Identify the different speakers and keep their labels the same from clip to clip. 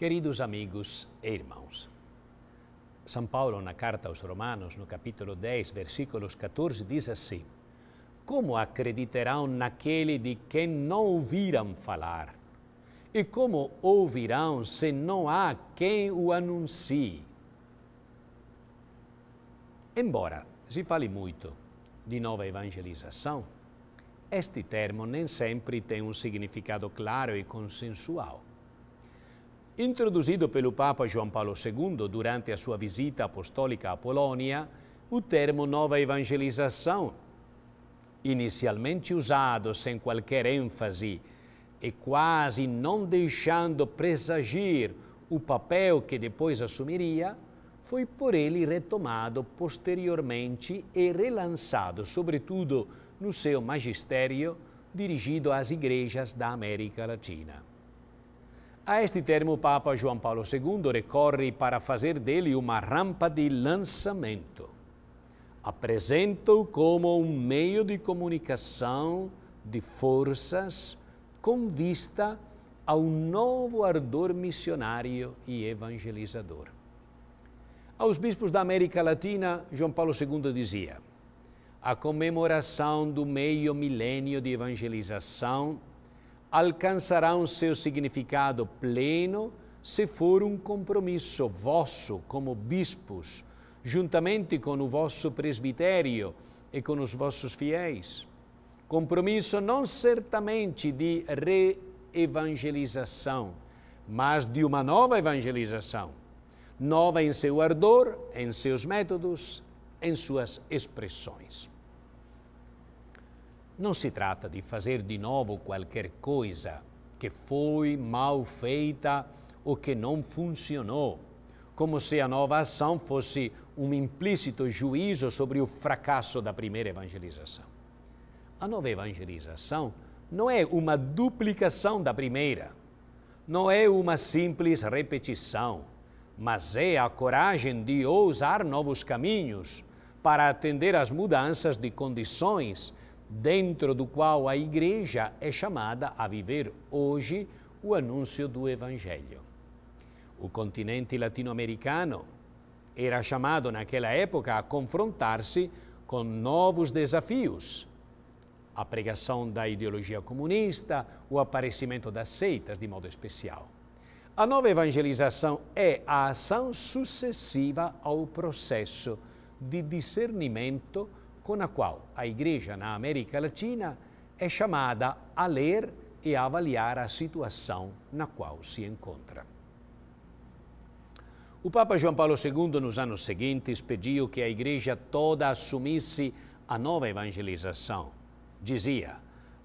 Speaker 1: Queridos amigos e irmãos, São Paulo, na carta aos Romanos, no capítulo 10, versículos 14, diz assim: Como acreditarão naquele de quem não ouviram falar? E como ouvirão se não há quem o anuncie? Embora se fale muito de nova evangelização, este termo nem sempre tem um significado claro e consensual. Introduzido pelo Papa João Paulo II durante a sua visita apostólica à Polônia, o termo nova evangelização, inicialmente usado sem qualquer ênfase e quase não deixando presagir o papel que depois assumiria, foi por ele retomado posteriormente e relançado, sobretudo no seu magistério dirigido às igrejas da América Latina. A este termo, o Papa João Paulo II recorre para fazer dele uma rampa de lançamento. Apresenta-o como um meio de comunicação de forças com vista a um novo ardor missionário e evangelizador. Aos bispos da América Latina, João Paulo II dizia: a comemoração do meio milênio de evangelização alcançarão seu significado pleno se for um compromisso vosso como bispos, juntamente com o vosso presbitério e com os vossos fiéis. Compromisso não certamente de reevangelização, mas de uma nova evangelização, nova em seu ardor, em seus métodos, em suas expressões. Não se trata de fazer de novo qualquer coisa que foi mal feita ou que não funcionou, como se a nova ação fosse um implícito juízo sobre o fracasso da primeira evangelização. A nova evangelização não é uma duplicação da primeira, não é uma simples repetição, mas é a coragem de ousar novos caminhos para atender às mudanças de condições dentro do qual a igreja é chamada a viver hoje o anúncio do Evangelho. O continente latino-americano era chamado naquela época a confrontar-se com novos desafios. A pregação da ideologia comunista, o aparecimento das seitas, de modo especial. A nova evangelização é a ação sucessiva ao processo de discernimento com a qual a Igreja na América Latina é chamada a ler e a avaliar a situação na qual se encontra. O Papa João Paulo II, nos anos seguintes, pediu que a Igreja toda assumisse a nova evangelização. Dizia: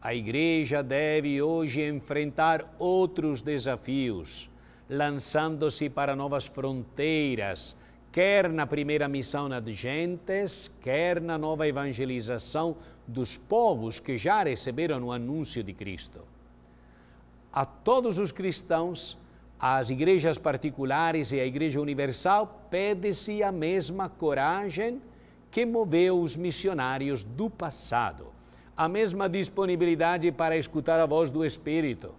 Speaker 1: a Igreja deve hoje enfrentar outros desafios, lançando-se para novas fronteiras quer na primeira missão de gentes, quer na nova evangelização dos povos que já receberam o anúncio de Cristo. A todos os cristãos, às igrejas particulares e à Igreja Universal, pede-se a mesma coragem que moveu os missionários do passado, a mesma disponibilidade para escutar a voz do Espírito.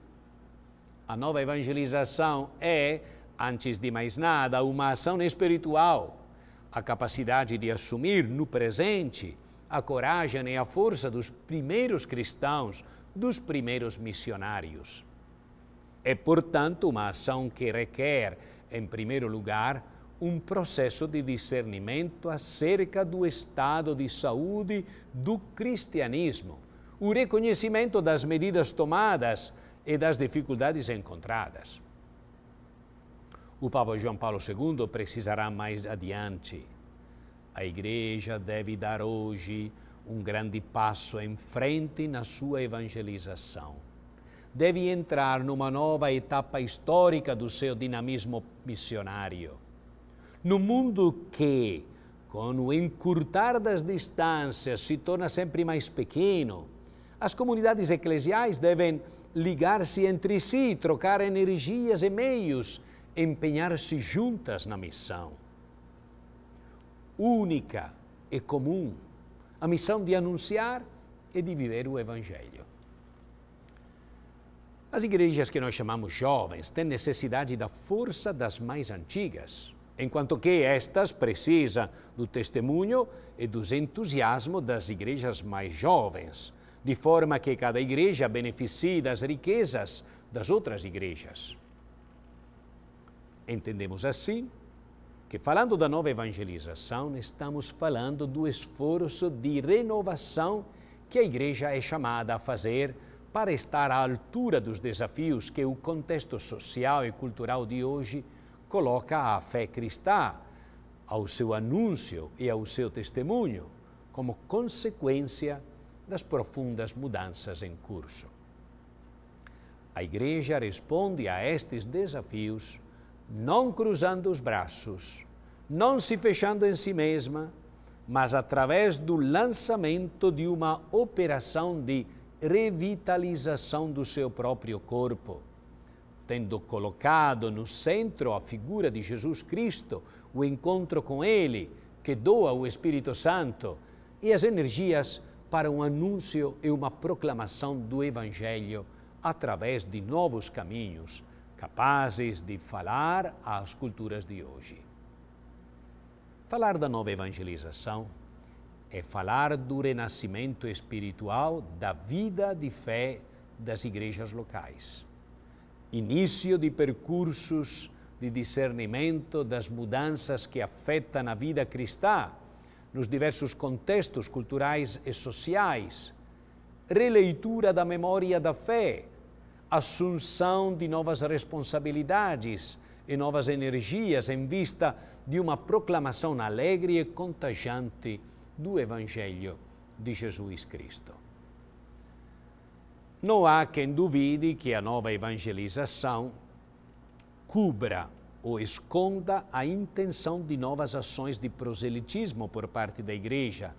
Speaker 1: A nova evangelização é Antes de mais nada, uma ação espiritual, a capacidade de assumir no presente a coragem e a força dos primeiros cristãos, dos primeiros missionários. É, portanto, uma ação que requer, em primeiro lugar, um processo de discernimento acerca do estado de saúde do cristianismo, o reconhecimento das medidas tomadas e das dificuldades encontradas. O Papa João Paulo II precisará mais adiante. A Igreja deve dar hoje um grande passo em frente na sua evangelização. Deve entrar numa nova etapa histórica do seu dinamismo missionário. No mundo que, com o encurtar das distâncias, se torna sempre mais pequeno, as comunidades eclesiais devem ligar-se entre si, trocar energias e meios empenhar-se juntas na missão única e comum, a missão de anunciar e de viver o Evangelho. As igrejas que nós chamamos jovens têm necessidade da força das mais antigas, enquanto que estas precisam do testemunho e dos entusiasmo das igrejas mais jovens, de forma que cada igreja beneficie das riquezas das outras igrejas. Entendemos assim que, falando da nova evangelização, estamos falando do esforço de renovação que a Igreja é chamada a fazer para estar à altura dos desafios que o contexto social e cultural de hoje coloca à fé cristã, ao seu anúncio e ao seu testemunho, como consequência das profundas mudanças em curso. A Igreja responde a estes desafios não cruzando os braços, não se fechando em si mesma, mas através do lançamento de uma operação de revitalização do seu próprio corpo. Tendo colocado no centro a figura de Jesus Cristo, o encontro com Ele, que doa o Espírito Santo, e as energias para um anúncio e uma proclamação do Evangelho através de novos caminhos capazes de falar às culturas de hoje. Falar da nova evangelização é falar do renascimento espiritual da vida de fé das igrejas locais. Início de percursos de discernimento das mudanças que afetam a vida cristã nos diversos contextos culturais e sociais. Releitura da memória da fé assunção de novas responsabilidades e novas energias em vista de uma proclamação alegre e contagiante do Evangelho de Jesus Cristo. Não há quem duvide que a nova evangelização cubra ou esconda a intenção de novas ações de proselitismo por parte da Igreja,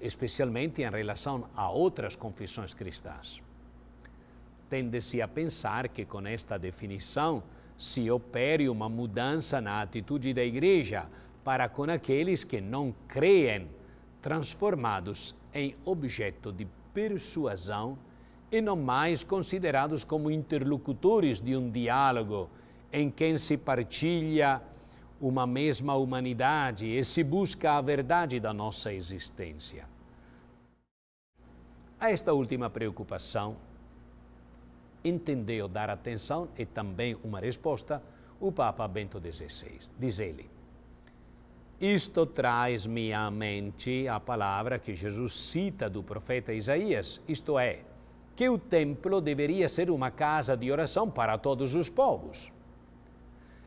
Speaker 1: especialmente em relação a outras confissões cristãs tende-se a pensar que com esta definição se opere uma mudança na atitude da Igreja para com aqueles que não creem, transformados em objeto de persuasão e não mais considerados como interlocutores de um diálogo em quem se partilha uma mesma humanidade e se busca a verdade da nossa existência. A esta última preocupação entendeu dar atenção e também uma resposta o Papa Bento XVI. Diz ele: Isto traz-me à mente a palavra que Jesus cita do profeta Isaías, isto é, que o templo deveria ser uma casa de oração para todos os povos.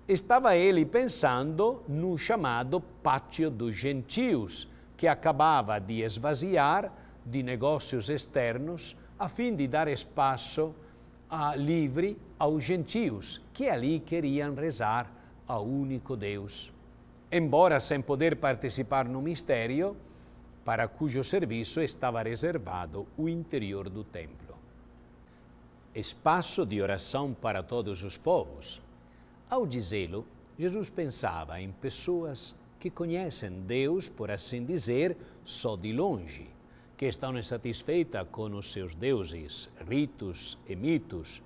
Speaker 1: Estava ele pensando no chamado Pátio dos Gentios, que acabava de esvaziar de negócios externos a fim de dar espaço a a livre aos gentios, que ali queriam rezar ao único Deus. Embora sem poder participar no mistério, para cujo serviço estava reservado o interior do templo. Espaço de oração para todos os povos. Ao dizê-lo, Jesus pensava em pessoas que conhecem Deus, por assim dizer, só de longe que estão insatisfeitas com os seus deuses, ritos e mitos,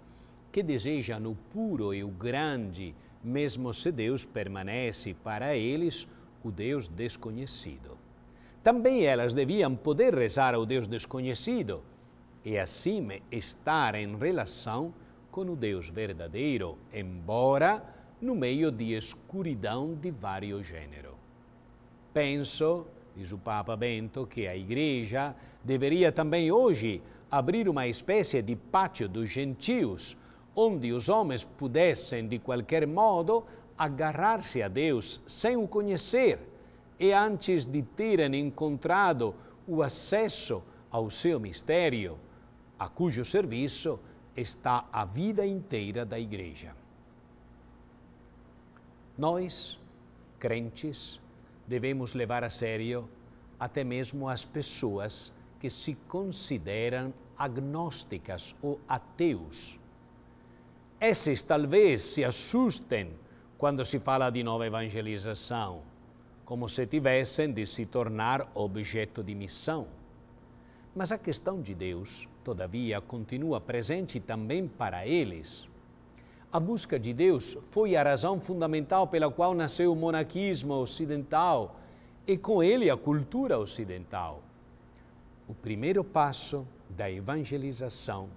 Speaker 1: que desejam o puro e o grande, mesmo se Deus permanece para eles o Deus desconhecido. Também elas deviam poder rezar ao Deus desconhecido e assim estar em relação com o Deus verdadeiro, embora no meio de escuridão de vários gêneros. Penso diz o Papa Bento, que a Igreja deveria também hoje abrir uma espécie de pátio dos gentios, onde os homens pudessem, de qualquer modo, agarrar-se a Deus sem o conhecer e antes de terem encontrado o acesso ao seu mistério, a cujo serviço está a vida inteira da Igreja. Nós, crentes, devemos levar a sério até mesmo as pessoas que se consideram agnósticas ou ateus. Esses talvez se assustem quando se fala de nova evangelização, como se tivessem de se tornar objeto de missão. Mas a questão de Deus, todavia, continua presente também para eles. A busca de Deus foi a razão fundamental pela qual nasceu o monaquismo ocidental e com ele a cultura ocidental. O primeiro passo da evangelização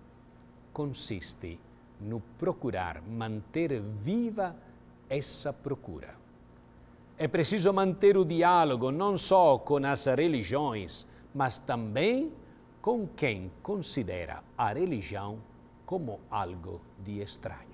Speaker 1: consiste no procurar manter viva essa procura. É preciso manter o diálogo não só com as religiões, mas também com quem considera a religião como algo de estranho.